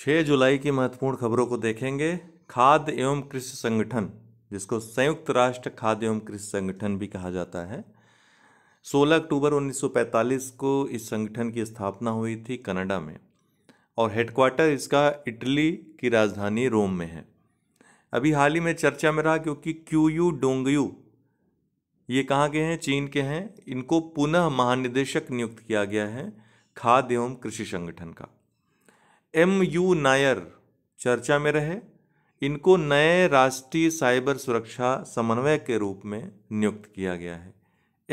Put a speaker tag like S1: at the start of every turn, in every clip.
S1: 6 जुलाई की महत्वपूर्ण खबरों को देखेंगे खाद्य एवं कृषि संगठन जिसको संयुक्त राष्ट्र खाद्य एवं कृषि संगठन भी कहा जाता है 16 अक्टूबर 1945 को इस संगठन की स्थापना हुई थी कनाडा में और हेडक्वार्टर इसका इटली की राजधानी रोम में है अभी हाल ही में चर्चा में रहा क्योंकि क्यूयू डोंगयू ये कहाँ के हैं चीन के हैं इनको पुनः महानिदेशक नियुक्त किया गया है खाद्य एवं कृषि संगठन का एम यू नायर चर्चा में रहे इनको नए राष्ट्रीय साइबर सुरक्षा समन्वय के रूप में नियुक्त किया गया है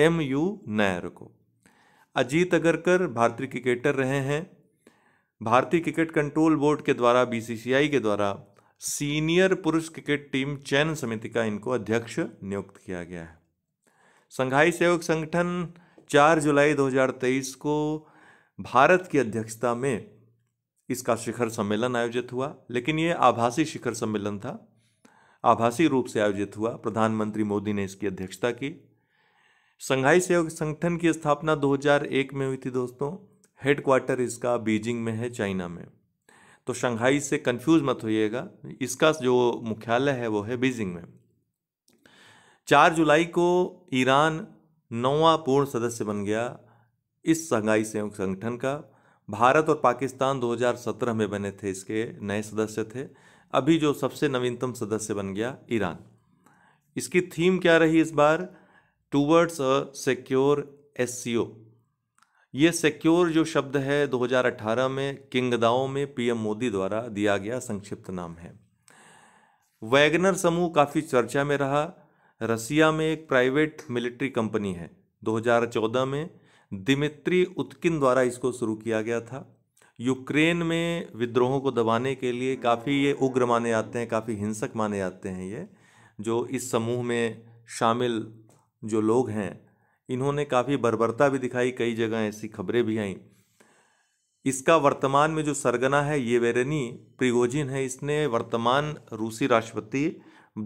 S1: एम यू नायर को अजीत अगरकर भारतीय क्रिकेटर रहे हैं भारतीय क्रिकेट कंट्रोल बोर्ड के द्वारा बीसीसीआई के द्वारा सीनियर पुरुष क्रिकेट टीम चयन समिति का इनको अध्यक्ष नियुक्त किया गया है संघाई सेवक संगठन 4 जुलाई 2023 को भारत की अध्यक्षता में इसका शिखर सम्मेलन आयोजित हुआ लेकिन ये आभासी शिखर सम्मेलन था आभासी रूप से आयोजित हुआ प्रधानमंत्री मोदी ने इसकी अध्यक्षता की संघाई सहयोग संगठन की स्थापना 2001 में हुई थी दोस्तों हेडक्वार्टर इसका बीजिंग में है चाइना में तो शंघाई से कंफ्यूज मत होइएगा इसका जो मुख्यालय है वो है बीजिंग में चार जुलाई को ईरान नौवा पूर्ण सदस्य बन गया इस शंघाई सहयोग संगठन का भारत और पाकिस्तान 2017 में बने थे इसके नए सदस्य थे अभी जो सबसे नवीनतम सदस्य बन गया ईरान इसकी थीम क्या रही इस बार towards a secure S C O ये सिक्योर जो शब्द है 2018 में किंगदाओ में पीएम मोदी द्वारा दिया गया संक्षिप्त नाम है वैगनर समूह काफ़ी चर्चा में रहा रसिया में एक प्राइवेट मिलिट्री कंपनी है 2014 में दिमित्री उत्किन द्वारा इसको शुरू किया गया था यूक्रेन में विद्रोहों को दबाने के लिए काफ़ी ये उग्र माने जाते हैं काफ़ी हिंसक माने जाते हैं ये जो इस समूह में शामिल जो लोग हैं इन्होंने काफ़ी बर्बरता भी दिखाई कई जगह ऐसी खबरें भी आई इसका वर्तमान में जो सरगना है ये वेरेनी प्रिगोजिन है इसने वर्तमान रूसी राष्ट्रपति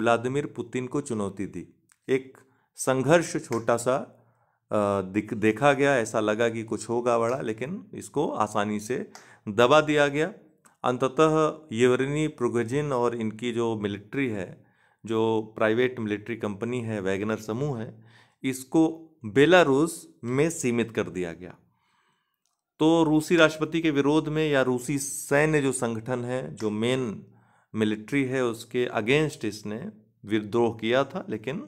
S1: व्लादिमिर पुतिन को चुनौती दी एक संघर्ष छोटा सा दिख देखा गया ऐसा लगा कि कुछ होगा बड़ा लेकिन इसको आसानी से दबा दिया गया अंततः यवरिनी प्रोगजिन और इनकी जो मिलिट्री है जो प्राइवेट मिलिट्री कंपनी है वैगनर समूह है इसको बेलारूस में सीमित कर दिया गया तो रूसी राष्ट्रपति के विरोध में या रूसी सैन्य जो संगठन है जो मेन मिलिट्री है उसके अगेंस्ट इसने विद्रोह किया था लेकिन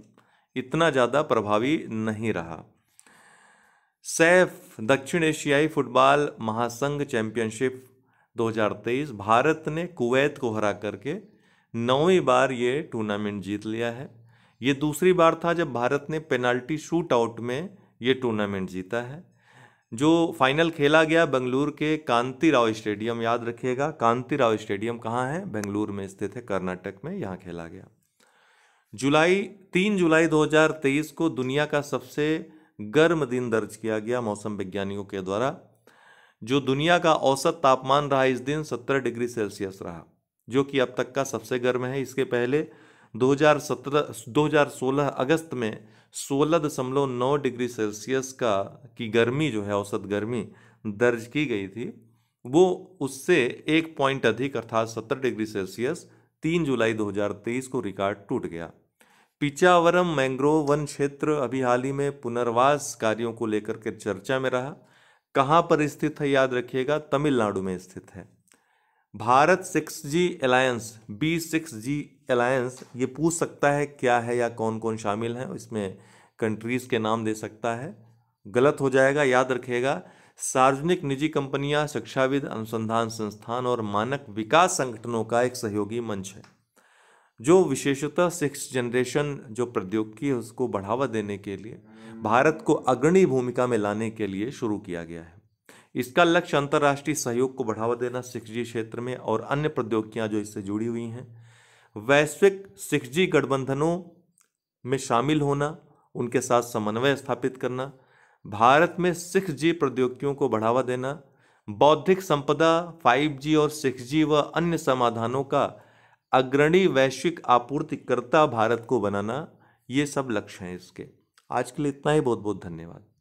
S1: इतना ज़्यादा प्रभावी नहीं रहा सैफ दक्षिण एशियाई फुटबॉल महासंघ चैंपियनशिप 2023 भारत ने कुवैत को हरा करके नौवीं बार ये टूर्नामेंट जीत लिया है ये दूसरी बार था जब भारत ने पेनाल्टी शूट आउट में ये टूर्नामेंट जीता है जो फाइनल खेला गया बेंगलुरु के कांति राव स्टेडियम याद रखिएगा कांति राव स्टेडियम कहाँ है बेंगलुरु में स्थित है कर्नाटक में यहाँ खेला गया जुलाई तीन जुलाई 2023 को दुनिया का सबसे गर्म दिन दर्ज किया गया मौसम वैज्ञानिकों के द्वारा जो दुनिया का औसत तापमान रहा इस दिन 70 डिग्री सेल्सियस रहा जो कि अब तक का सबसे गर्म है इसके पहले 2017 2016 अगस्त में सोलह दशमलव नौ डिग्री सेल्सियस का की गर्मी जो है औसत गर्मी दर्ज की गई थी वो उससे एक पॉइंट अधिक अर्थात सत्तर डिग्री सेल्सियस तीन जुलाई 2023 को रिकॉर्ड टूट गया पिचावरम मैंग्रोव वन क्षेत्र अभी हाल ही में पुनर्वास कार्यों को लेकर के चर्चा में रहा कहाँ पर स्थित है याद रखिएगा तमिलनाडु में स्थित है Bharat six G alliance B six G alliance ये पूछ सकता है क्या है या कौन कौन शामिल हैं इसमें कंट्रीज़ के नाम दे सकता है गलत हो जाएगा याद रखिएगा सार्वजनिक निजी कंपनियां शिक्षाविद अनुसंधान संस्थान और मानक विकास संगठनों का एक सहयोगी मंच है जो विशेषतः सिक्स जनरेशन जो प्रौद्योगिकी है उसको बढ़ावा देने के लिए भारत को अग्रणी भूमिका में लाने के लिए शुरू किया गया है इसका लक्ष्य अंतर्राष्ट्रीय सहयोग को बढ़ावा देना सिक्स जी क्षेत्र में और अन्य प्रौद्योगिकियां जो इससे जुड़ी हुई हैं वैश्विक सिक्स जी गठबंधनों में शामिल होना उनके साथ समन्वय स्थापित करना भारत में सिक्स जी प्रौद्योगिकियों को बढ़ावा देना बौद्धिक संपदा 5G और 6G व अन्य समाधानों का अग्रणी वैश्विक आपूर्तिकर्ता भारत को बनाना ये सब लक्ष्य हैं इसके आज के लिए इतना ही बहुत बहुत धन्यवाद